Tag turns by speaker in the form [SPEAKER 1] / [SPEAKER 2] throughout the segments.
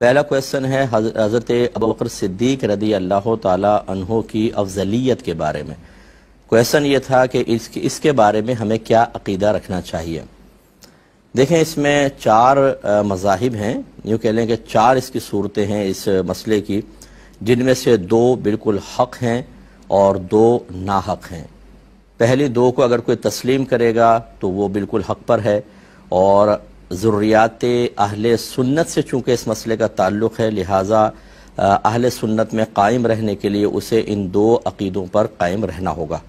[SPEAKER 1] पहला क्वेश्चन है हज़रत अबकर सिद्दीक रदी अल्लाह तहो की अफजलियत के बारे में क्वेश्चन ये था कि इसके इसके बारे में हमें क्या अकीदा रखना चाहिए देखें इसमें चार मजाहिब हैं यूँ कह लें कि चार इसकी सूरतें हैं इस मसले की जिनमें से दो बिल्कुल हक हैं और दो नाहक हैं पहली दो को अगर कोई तस्लीम करेगा तो वो बिल्कुल हक पर है और ज़ुर्रियात अहल सुन्नत से चूँकि इस मसले का ताल्लुक़ है लिहाजा अहल सुन्नत में कायम रहने के लिए उसे इन दो अक़ीदों पर कायम रहना होगा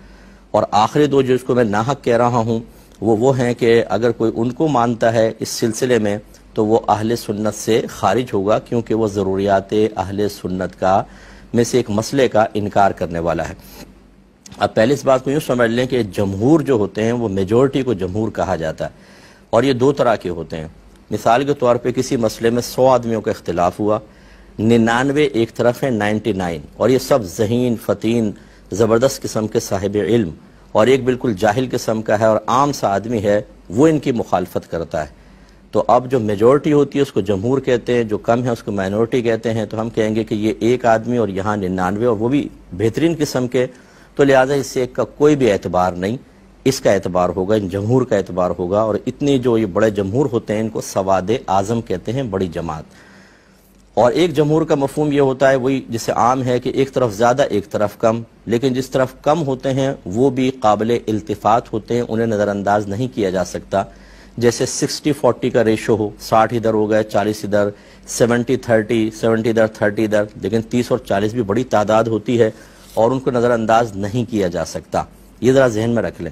[SPEAKER 1] और आखिरी दो जिसको मैं नाहक कह रहा हूँ वो वो हैं कि अगर कोई उनको मानता है इस सिलसिले में तो वो अहल सुन्नत से खारिज होगा क्योंकि वह ज़रूरियात अहल सुन्नत का में से एक मसले का इनकार करने वाला है अब पहले इस बात को यूँ समझ लें कि जमहूर जो होते हैं वो मेजोरिटी को जमहूर कहा जाता है और ये दो तरह के होते हैं मिसाल के तौर पे किसी मसले में सौ आदमियों का इख्तलाफ हुआ निन्यानवे एक तरफ है नाइन्टी नाइन और ये सब जहीन फतीन ज़बरदस्त किस्म के साहिब इल्म और एक बिल्कुल जाहिल किस्म का है और आम सा आदमी है वो इनकी मुखालफत करता है तो अब जो मेजोरिटी होती है उसको जमहूर कहते हैं जो कम है उसको माइनॉरिटी कहते हैं तो हम कहेंगे कि ये एक आदमी और यहाँ निन्यानवे और वो भी बेहतरीन किस्म के तो लिहाजा इससे एक का कोई भी एतबार नहीं इसका एतबार होगा इन जमहूर का एतबार होगा और इतने जो ये बड़े जमहूर होते हैं इनको सवाद आज़म कहते हैं बड़ी जमात और एक जमहूर का मफहम यह होता है वही जिसे आम है कि एक तरफ ज़्यादा एक तरफ कम लेकिन जिस तरफ कम होते हैं वो भी काबिल इल्तफात होते हैं उन्हें नज़रअंदाज नहीं किया जा सकता जैसे सिक्सटी फोर्टी का रेशो हो साठ इधर हो गए चालीस इधर सेवेंटी थर्टी सेवेंटी इधर थर्टी इधर लेकिन तीस और चालीस भी बड़ी तादाद होती है और उनको नज़रअंदाज नहीं किया जा सकता ये ज़रा जहन में रख लें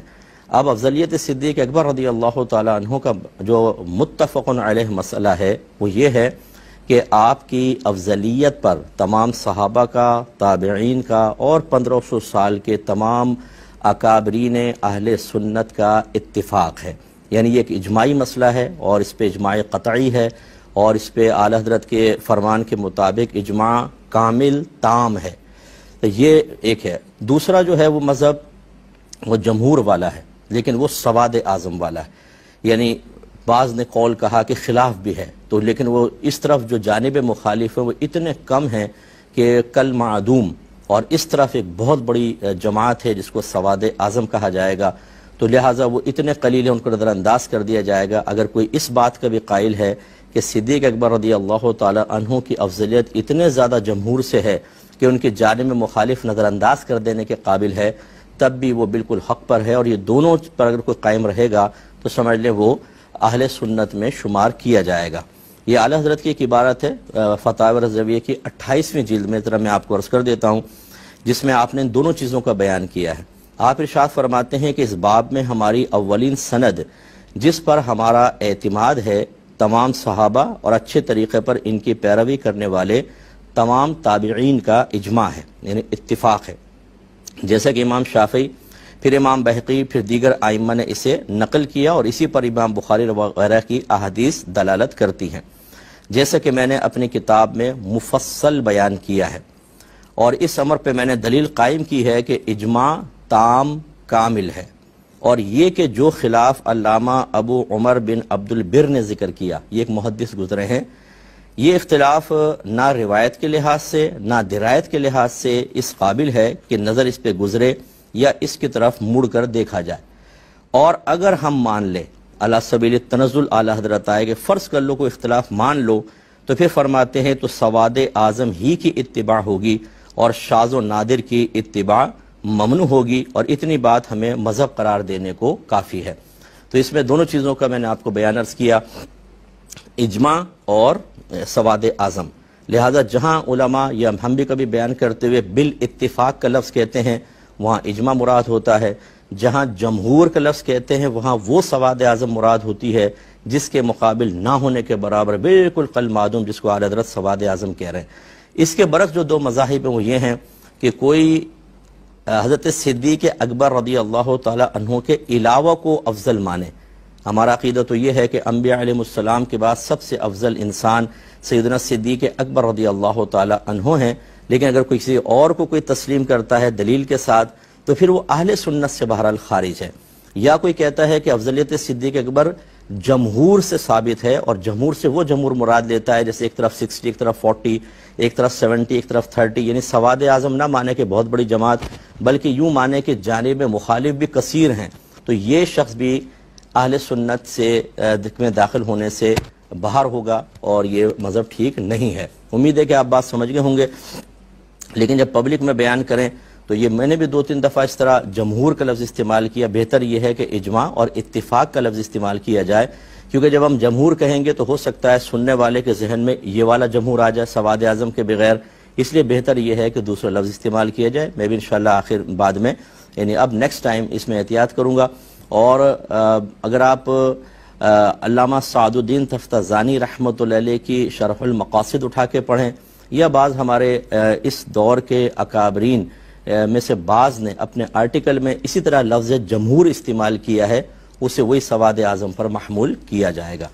[SPEAKER 1] अब अफजलियत सिद्दीक अकबर रदी अल्लाह तहों का जो मुतफ़न मसला है वो ये है कि आपकी अफजलियत पर तमाम सहाबा का ताबेन का और पंद्रह सौ साल के तमाम अकाबरीन अहल सुन्नत का इतफ़ाक़ है यानी ये एक इजमाही मसला है और इस पर इजमाय क़तई है और इस पर आला हजरत के फरमान के मुताबिक इजमा कामिल ताम है तो ये एक है दूसरा जो है वो मज़हब वो जमहूर वाला है लेकिन वो सवाद आज़म वाला है यानी बाज़ ने कौल कहा कि खिलाफ भी है तो लेकिन वो इस तरफ जो जानब मुखालिफ है वो इतने कम हैं कि कल मदूम और इस तरफ एक बहुत बड़ी जमात है जिसको सवाद आज़म कहा जाएगा तो लिहाजा वो इतने कलील हैं उनको नज़रअंदाज कर दिया जाएगा अगर कोई इस बात का भी कायल है कि सिद्दीक अकबर रदी अल्लाह तहों की अफजलियत इतने ज़्यादा जमहूर से है कि उनकी जानब मुखालिफ नज़रअंदाज कर देने के काबिल है तब भी वो बिल्कुल हक पर है और ये दोनों पर अगर कोई कायम रहेगा तो समझ लें वो अहल सुन्नत में शुमार किया जाएगा ये आला हजरत की एक इबारत है फ़तावर रजविये की अट्ठाईसवीं जल्द में तरह मैं आपको अर्ज़ कर देता हूँ जिसमें आपने दोनों चीज़ों का बयान किया है आप इर्शाद फरमाते हैं कि इस बाब में हमारी अवलिन सनद जिस पर हमारा एतमाद है तमाम सहाबा और अच्छे तरीके पर इनकी पैरवी करने वाले तमाम ताबीन का इजमा है यानी इतफ़ाक़ है जैसे कि इमाम शाफी फिर इमाम बहकी फिर दीगर आइमा ने इसे नकल किया और इसी पर इमाम बुखारी वगैरह की अहदीस दलालत करती हैं जैसे कि मैंने अपनी किताब में मुफसल बयान किया है और इस अमर पर मैंने दलील कायम की है कि इजमा ताम कामिल है और ये कि जो खिलाफ अलामा अबू उमर बिन अब्दुल बिर ने जिक्र किया ये एक मुहदस गुजरे हैं ये इख्तलाफ ना रिवायत के लिहाज से ना दरायत के लिहाज से इस काबिल है कि नज़र इस पर गुजरे या इसकी तरफ मुड़ कर देखा जाए और अगर हम मान लें अला सबील तनजुल आला हजरत आए कि फ़र्ज़ कर लो को इख्तलाफ मान लो तो फिर फरमाते हैं तो सवाद आज़म ही की इतबा होगी और शाजो नादिर की इतबा ममनू होगी और इतनी बात हमें मज़हब करार देने को काफ़ी है तो इसमें दोनों चीज़ों का मैंने आपको अर्ज किया इजमा और सवाद आज़म लिहाजा जहाँ उलमा या हम भी कभी बयान करते हुए बिल इतफाक का लफ्ज़ कहते हैं वहाँ इजमा मुराद होता है जहाँ जमहूर का लफ्ज़ कहते हैं वहाँ वो सवाद आज़म मुराद होती है जिसके मुकाबिल ना होने के बराबर बिल्कुल कल मादूम जिसको हजरत सवाद आज़म कह रहे हैं इसके बरस जो दो मजाहब हैं वो ये हैं कि कोई हज़रत सिद्दीक अकबर रदी अल्लाह तहों के अलावा को अफजल माने हमारा अकीदा तो ये है कि आलमसलाम के बाद सबसे अफजल इंसान सैदना सिद्दीक अकबर रदी अल्लाह तहो हैं लेकिन अगर कोई किसी और को कोई तस्लीम करता है दलील के साथ तो फिर वो अहल सुन्नत से बहरहाल खारिज है या कोई कहता है कि अफजलियत सिद्दीक अकबर जमहूर से साबित है और जमहूर से वो जमहूर मुराद लेता है जैसे एक तरफ सिक्सटी एक तरफ फोर्टी एक तरफ सेवेंटी एक तरफ थर्टी यानी सवाद आजम ना माने के बहुत बड़ी जमात बल्कि यूँ माने के जानब मुखालिफ भी कसीर हैं तो ये शख्स भी अहल सुन्नत से में दाखिल होने से बाहर होगा और ये मज़हब ठीक नहीं है उम्मीद है कि आप बात समझ गए होंगे लेकिन जब पब्लिक में बयान करें तो ये मैंने भी दो तीन दफ़ा इस तरह जमहूर का लफ्ज़ इस्तेमाल किया बेहतर यह है कि इजमा और इतफाक़ का लफ्ज़ इस्तेमाल किया जाए क्योंकि जब हम जमहूर कहेंगे तो हो सकता है सुनने वाले के जहन में ये वाला जमहूर आ जाए सवाद आज़म के बगैर इसलिए बेहतर यह है कि दूसरा लफ्ज़ इस्तेमाल किया जाए मैं भी इन आखिर बाद में यानी अब नेक्स्ट टाइम इसमें एहतियात करूँगा और अगर आप अलामा सादुद्दीन तफ्ताजानी रहमत की शरहुल उठा के पढ़ें या बाज़ हमारे इस दौर के अकाबरीन में से बाज़ ने अपने आर्टिकल में इसी तरह लफ्ज़ जमहूर इस्तेमाल किया है उसे वही सवाद आज़म पर महमूल किया जाएगा